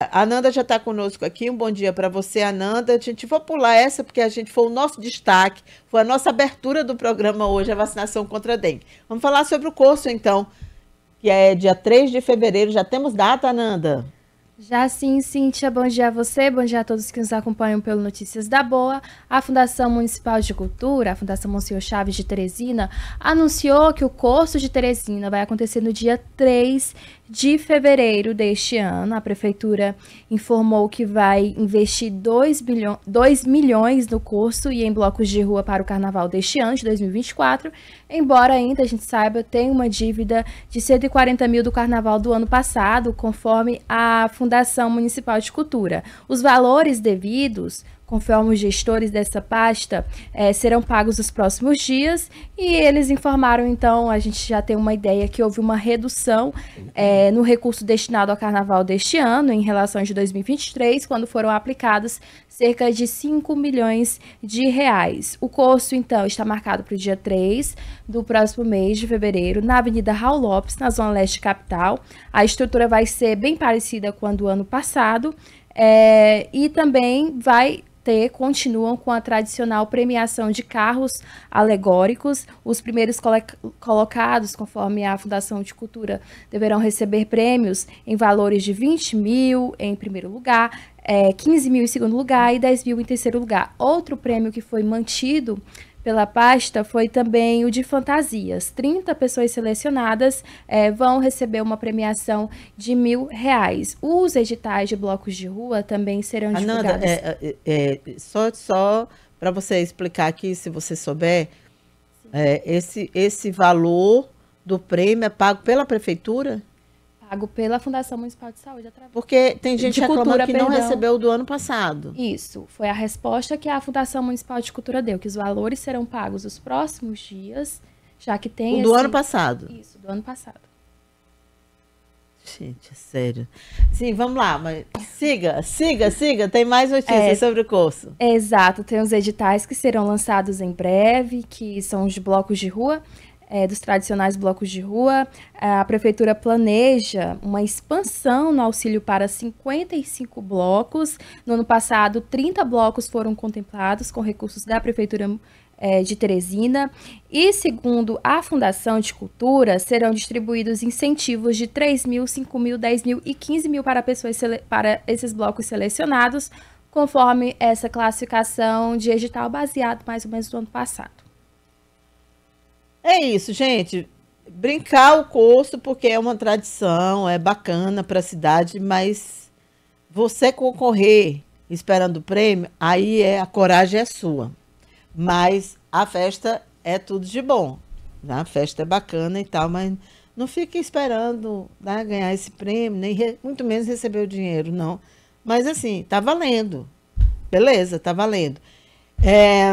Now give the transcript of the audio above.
A Ananda já está conosco aqui. Um bom dia para você, Ananda. A gente vai pular essa porque a gente foi o nosso destaque, foi a nossa abertura do programa hoje, a vacinação contra a dengue. Vamos falar sobre o curso, então, que é dia 3 de fevereiro. Já temos data, Ananda? Já sim, Cíntia, bom dia a você, bom dia a todos que nos acompanham pelo Notícias da Boa. A Fundação Municipal de Cultura, a Fundação Monsenhor Chaves de Teresina, anunciou que o curso de Teresina vai acontecer no dia 3 de fevereiro deste ano. A Prefeitura informou que vai investir 2, bilhão, 2 milhões no curso e em blocos de rua para o Carnaval deste ano, de 2024, embora ainda a gente saiba, tem uma dívida de 140 mil do Carnaval do ano passado, conforme a Fundação Fundação Municipal de Cultura. Os valores devidos conforme os gestores dessa pasta, é, serão pagos nos próximos dias e eles informaram, então, a gente já tem uma ideia que houve uma redução é, no recurso destinado ao carnaval deste ano, em relação de 2023, quando foram aplicados cerca de 5 milhões de reais. O curso, então, está marcado para o dia 3 do próximo mês de fevereiro, na Avenida Raul Lopes, na Zona Leste Capital. A estrutura vai ser bem parecida com a do ano passado, é, e também vai ter, continuam com a tradicional premiação de carros alegóricos. Os primeiros colocados, conforme a Fundação de Cultura, deverão receber prêmios em valores de 20 mil em primeiro lugar, é, 15 mil em segundo lugar e 10 mil em terceiro lugar. Outro prêmio que foi mantido pela pasta foi também o de fantasias. 30 pessoas selecionadas é, vão receber uma premiação de mil reais. Os editais de blocos de rua também serão Ananda, divulgados. É, é, é só só para você explicar aqui, se você souber, é, esse, esse valor do prêmio é pago pela prefeitura? pago pela Fundação Municipal de Saúde através Porque tem gente de reclamando cultura, que perdão. não recebeu do ano passado. Isso, foi a resposta que a Fundação Municipal de Cultura deu, que os valores serão pagos nos próximos dias, já que tem o do ano passado. Isso, do ano passado. Gente, é sério. Sim, vamos lá, mas siga, siga, siga. Tem mais notícias é, sobre o curso. exato, tem os editais que serão lançados em breve, que são os blocos de rua é, dos tradicionais blocos de rua, é, a prefeitura planeja uma expansão no auxílio para 55 blocos. No ano passado, 30 blocos foram contemplados com recursos da prefeitura é, de Teresina. E, segundo a Fundação de Cultura, serão distribuídos incentivos de 3 mil, 5 mil, 10 mil e 15 mil para, pessoas para esses blocos selecionados, conforme essa classificação de edital baseado mais ou menos no ano passado. É isso, gente. Brincar o curso porque é uma tradição, é bacana para a cidade, mas você concorrer esperando o prêmio, aí é a coragem é sua. Mas a festa é tudo de bom. Né? A festa é bacana e tal, mas não fique esperando né, ganhar esse prêmio, nem muito menos receber o dinheiro, não. Mas assim, tá valendo. Beleza, tá valendo. É...